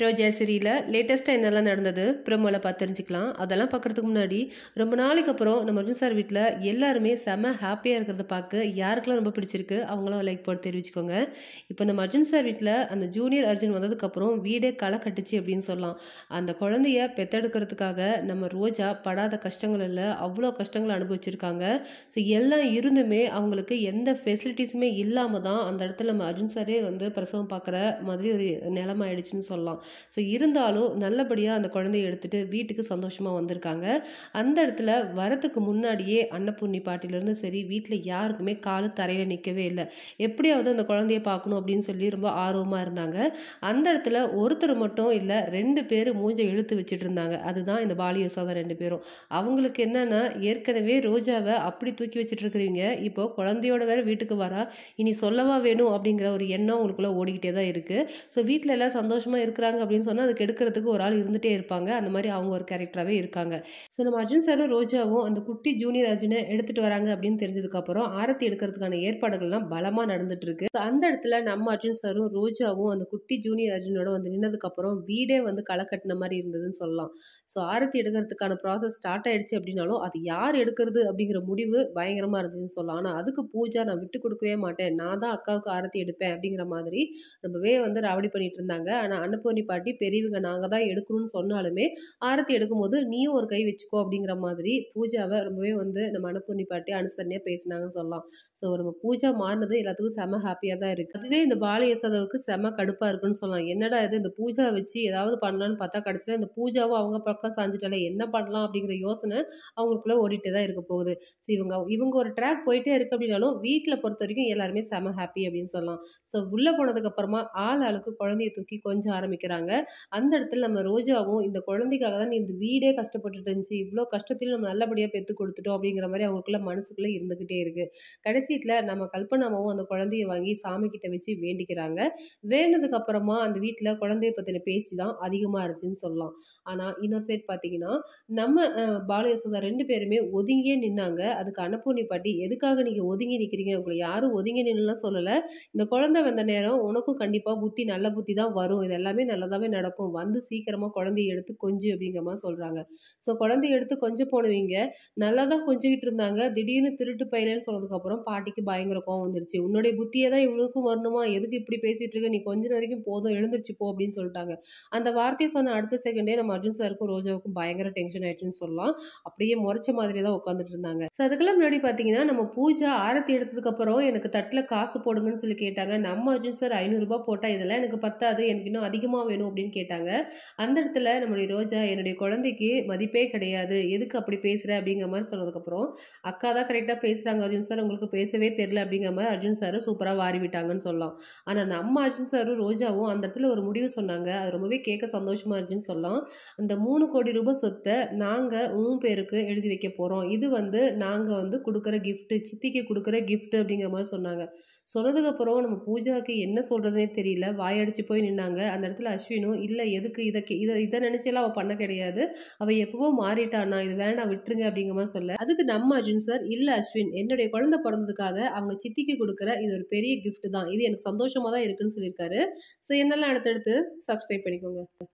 ரோஜா லேட்டஸ்ட்டாக என்னெல்லாம் நடந்தது ப்ரோமோவில் பார்த்து தெரிஞ்சுக்கலாம் அதெல்லாம் பார்க்குறதுக்கு முன்னாடி ரொம்ப நாளைக்கு அப்புறம் நம்ம அர்ஜுன் சார் வீட்டில் எல்லாருமே செம ஹாப்பியாக இருக்கிறத பார்க்க யாருக்கெல்லாம் ரொம்ப பிடிச்சிருக்கு அவங்களாம் லைக் போட்டு தெரிவிச்சுக்கோங்க இப்போ இந்த அர்ஜுன் சார் வீட்டில் அந்த ஜூனியர் அர்ஜுன் வந்ததுக்கப்புறம் வீடே களை கட்டுச்சு அப்படின்னு சொல்லலாம் அந்த குழந்தைய பெத்தெடுக்கிறதுக்காக நம்ம ரோஜா படாத கஷ்டங்கள் இல்லை அவ்வளோ கஷ்டங்களை அனுபவிச்சிருக்காங்க ஸோ எல்லாம் இருந்துமே அவங்களுக்கு எந்த ஃபெசிலிட்டிஸுமே இல்லாமல் தான் அந்த இடத்துல நம்ம அர்ஜுன் சாரே வந்து பிரசவம் பார்க்குற மாதிரி ஒரு நிலமாயிடுச்சுன்னு சொல்லலாம் ஸோ இருந்தாலும் நல்லபடியாக அந்த குழந்தைய எடுத்துகிட்டு வீட்டுக்கு சந்தோஷமாக வந்திருக்காங்க அந்த இடத்துல வரத்துக்கு முன்னாடியே அன்னபூர்ணி பாட்டிலேருந்து சரி வீட்டில் யாருக்குமே காலு தரையில் நிற்கவே இல்லை எப்படியாவது அந்த குழந்தைய பார்க்கணும் அப்படின்னு சொல்லி ரொம்ப ஆர்வமாக இருந்தாங்க அந்த இடத்துல ஒருத்தர் மட்டும் இல்லை ரெண்டு பேர் மூஞ்சை இழுத்து வச்சுட்டு இருந்தாங்க அதுதான் இந்த பாலிய சாதம் ரெண்டு பேரும் அவங்களுக்கு என்னென்னா ஏற்கனவே ரோஜாவை அப்படி தூக்கி வச்சுட்டு இருக்கிறீங்க இப்போ குழந்தையோட வேற வீட்டுக்கு வரா இனி சொல்லவா வேணும் அப்படிங்கிற ஒரு எண்ணம் உங்களுக்குள்ளே ஓடிக்கிட்டே தான் இருக்குது ஸோ வீட்டில் எல்லாம் சந்தோஷமாக இருக்கிறாங்க செய்கிறாங்க அப்படின்னு சொன்னால் அதுக்கு எடுக்கிறதுக்கு ஒரு ஆள் இருந்துகிட்டே இருப்பாங்க அந்த மாதிரி அவங்க ஒரு கேரக்டராகவே இருக்காங்க ஸோ நம்ம அர்ஜுன் சாரும் ரோஜாவும் அந்த குட்டி ஜூனியர் அர்ஜுனை எடுத்துகிட்டு வராங்க அப்படின்னு தெரிஞ்சதுக்கப்புறம் ஆரத்தி எடுக்கிறதுக்கான ஏற்பாடுகள்லாம் பலமாக நடந்துட்டு இருக்கு ஸோ அந்த இடத்துல நம்ம அர்ஜுன் சாரும் ரோஜாவும் அந்த குட்டி ஜூனியர் அர்ஜுனோட வந்து நின்னதுக்கப்புறம் வீடே வந்து களை கட்டின மாதிரி இருந்ததுன்னு சொல்லலாம் ஸோ ஆரத்தி எடுக்கிறதுக்கான ப்ராசஸ் ஸ்டார்ட் ஆயிடுச்சு அப்படின்னாலும் அது யார் எடுக்கிறது அப்படிங்கிற முடிவு பயங்கரமாக இருந்துச்சுன்னு சொல்லலாம் ஆனால் அதுக்கு பூஜா நான் விட்டு கொடுக்கவே மாட்டேன் நான் தான் அக்காவுக்கு ஆரத்தி எடுப்பேன் அப்படிங்கிற மாதிரி ரொம்பவே வந்து ராவடி பண்ணிட்டு இருந்தாங்க ஆனால் அன்னபூர்ணி பாட்டி பாட்டி பெரியவங்க நாங்கள் தான் எடுக்கணும்னு சொன்னாலுமே ஆரத்தி எடுக்கும்போது நீயும் ஒரு கை வச்சுக்கோ அப்படிங்கிற மாதிரி பூஜாவை ரொம்பவே வந்து நம்ம அனுப்புண்ணி பாட்டி அனுசரணையாக பேசினாங்கன்னு சொல்லலாம் ஸோ நம்ம பூஜா மாறினது எல்லாத்துக்கும் செம ஹாப்பியாக தான் இருக்குது அதுவே இந்த பால யசோதாவுக்கு செம கடுப்பாக இருக்குன்னு சொல்லலாம் என்னடா இது இந்த பூஜா வச்சு ஏதாவது பண்ணலாம்னு பார்த்தா கடைசியில் இந்த பூஜாவும் அவங்க பக்கம் சாஞ்சிட்டாலே என்ன பண்ணலாம் அப்படிங்கிற யோசனை அவங்களுக்குள்ளே ஓடிட்டு தான் இருக்க போகுது ஸோ இவங்க இவங்க ஒரு ட்ராக் போயிட்டே இருக்கு அப்படின்னாலும் வீட்டில் பொறுத்த வரைக்கும் எல்லாருமே செம ஹாப்பி அப்படின்னு சொல்லலாம் ஸோ உள்ளே போனதுக்கப்புறமா ஆள் ஆளுக்கு குழந்தைய தூக்கி கொஞ்சம் ஆரம்பிக்கிறாங்க கொடுக்குறாங்க அந்த இடத்துல நம்ம ரோஜாவும் இந்த குழந்தைக்காக தான் இந்த வீடே கஷ்டப்பட்டுட்டு இருந்துச்சு இவ்வளோ கஷ்டத்திலும் நம்ம நல்லபடியாக பெற்று கொடுத்துட்டோம் அப்படிங்கிற மாதிரி அவங்களுக்குள்ள மனசுக்குள்ளே இருந்துக்கிட்டே இருக்குது கடைசியில் நம்ம கல்பனாவும் அந்த குழந்தைய வாங்கி சாமி கிட்ட வச்சு வேண்டிக்கிறாங்க வேண்டதுக்கு அப்புறமா அந்த வீட்டில் குழந்தைய பற்றின பேசி தான் அதிகமாக இருந்துச்சுன்னு சொல்லலாம் ஆனால் இன்னொரு சைட் பார்த்தீங்கன்னா நம்ம பாலயசோதா ரெண்டு பேருமே ஒதுங்கியே நின்னாங்க அதுக்கு அனுப்பூர்ணி பாட்டி எதுக்காக நீங்கள் ஒதுங்கி நிற்கிறீங்க உங்களை யாரும் ஒதுங்கி நின்றுலாம் சொல்லலை இந்த குழந்தை வந்த நேரம் உனக்கும் கண்டிப்பாக புத்தி நல்ல புத்தி தான் வரும் இது எல்லாமே நல்லா நல்லதாகவே நடக்கும் வந்து சீக்கிரமாக குழந்தைய எடுத்து கொஞ்சி அப்படிங்கிற மாதிரி சொல்கிறாங்க ஸோ குழந்தைய எடுத்து கொஞ்சம் போனவங்க நல்லா தான் கொஞ்சிக்கிட்டு இருந்தாங்க திடீர்னு திருட்டு பையனு சொன்னதுக்கப்புறம் பாட்டிக்கு பயங்கர கோவம் வந்துருச்சு உன்னுடைய புத்தியை தான் இவனுக்கும் வரணுமா எதுக்கு இப்படி பேசிகிட்டு இருக்க நீ கொஞ்ச வரைக்கும் போதும் எழுந்திருச்சு போ அப்படின்னு சொல்லிட்டாங்க அந்த வார்த்தையை சொன்ன அடுத்த செகண்டே நம்ம அர்ஜுன் சாருக்கும் ரோஜாவுக்கும் பயங்கர டென்ஷன் ஆயிடுச்சுன்னு சொல்லலாம் அப்படியே முறைச்ச மாதிரி தான் உட்காந்துட்டு இருந்தாங்க ஸோ அதுக்கெல்லாம் முன்னாடி பார்த்தீங்கன்னா நம்ம பூஜா ஆரத்தி எடுத்ததுக்கப்புறம் எனக்கு தட்டில் காசு போடுங்கன்னு சொல்லி கேட்டாங்க நம்ம அர்ஜுன் சார் ஐநூறுரூபா போட்டால் இதெல்லாம் எனக்கு பத்தாது எனக்கு இன்னும் அதிகமாக வேணும் அப்படின்னு கேட்டாங்க அந்த இடத்துல நம்மளுடைய ரோஜா என்னுடைய குழந்தைக்கு மதிப்பே கிடையாது எதுக்கு அப்படி பேசுகிற அப்படிங்கிற மாதிரி சொன்னதுக்கப்புறம் அக்கா தான் கரெக்டாக பேசுகிறாங்க அர்ஜுன் சார் உங்களுக்கு பேசவே தெரில அப்படிங்கிற மாதிரி அர்ஜுன் சார் சூப்பராக வாரி விட்டாங்கன்னு சொல்லலாம் ஆனால் நம்ம அர்ஜுன் சாரும் ரோஜாவும் அந்த இடத்துல ஒரு முடிவு சொன்னாங்க அது ரொம்பவே கேட்க சந்தோஷமாக இருந்துச்சுன்னு சொல்லலாம் அந்த மூணு கோடி ரூபாய் சொத்தை நாங்கள் உன் பேருக்கு எழுதி வைக்க போகிறோம் இது வந்து நாங்கள் வந்து கொடுக்குற கிஃப்ட்டு சித்திக்கு கொடுக்குற கிஃப்ட் அப்படிங்கிற மாதிரி சொன்னாங்க சொன்னதுக்கப்புறம் நம்ம பூஜாவுக்கு என்ன சொல்கிறதுனே தெரியல வாயடிச்சு போய் நின்னாங்க அந்த இடத்துல அஸ்வினும் இல்லை எதுக்கு இதை இதை இதை நினச்செல்லாம் அவள் பண்ண கிடையாது அவள் எப்போவோ மாறிட்டானா இது வேண்டாம் விட்டுருங்க அப்படிங்கிற மாதிரி சொல்ல அதுக்கு நம்ம அர்ஜுன் சார் இல்லை அஸ்வின் என்னுடைய குழந்தை பிறந்ததுக்காக அவங்க சித்திக்கு கொடுக்குற இது ஒரு பெரிய கிஃப்ட் தான் இது எனக்கு சந்தோஷமாக தான் இருக்குன்னு சொல்லியிருக்காரு ஸோ என்னெல்லாம் அடுத்தடுத்து சப்ஸ்கிரைப் பண்ணிக்கோங்க